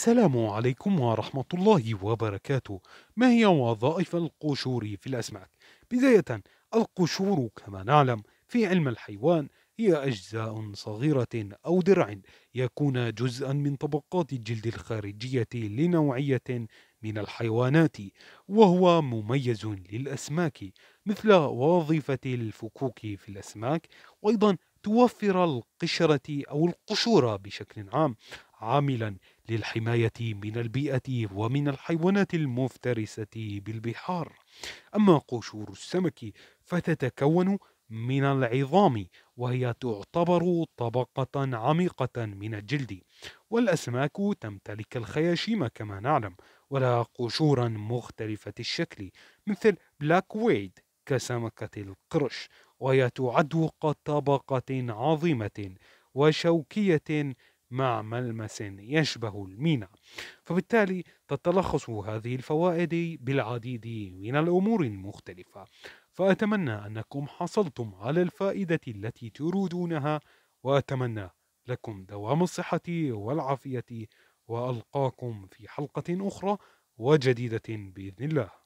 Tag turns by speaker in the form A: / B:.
A: السلام عليكم ورحمة الله وبركاته ما هي وظائف القشور في الأسماك؟ بداية القشور كما نعلم في علم الحيوان هي أجزاء صغيرة أو درع يكون جزءا من طبقات الجلد الخارجية لنوعية من الحيوانات وهو مميز للأسماك مثل وظيفة الفكوك في الأسماك وأيضا توفر القشرة أو القشور بشكل عام عاملا للحماية من البيئة ومن الحيوانات المفترسة بالبحار أما قشور السمك فتتكون من العظام وهي تعتبر طبقة عميقة من الجلد والأسماك تمتلك الخياشيم كما نعلم ولها قشورا مختلفة الشكل مثل بلاك ويد كسمكة القرش وهي تعد كطبقة عظيمة وشوكية مع ملمس يشبه المينا فبالتالي تتلخص هذه الفوائد بالعديد من الأمور المختلفة فأتمنى أنكم حصلتم على الفائدة التي تريدونها وأتمنى لكم دوام الصحة والعافية وألقاكم في حلقة أخرى وجديدة بإذن الله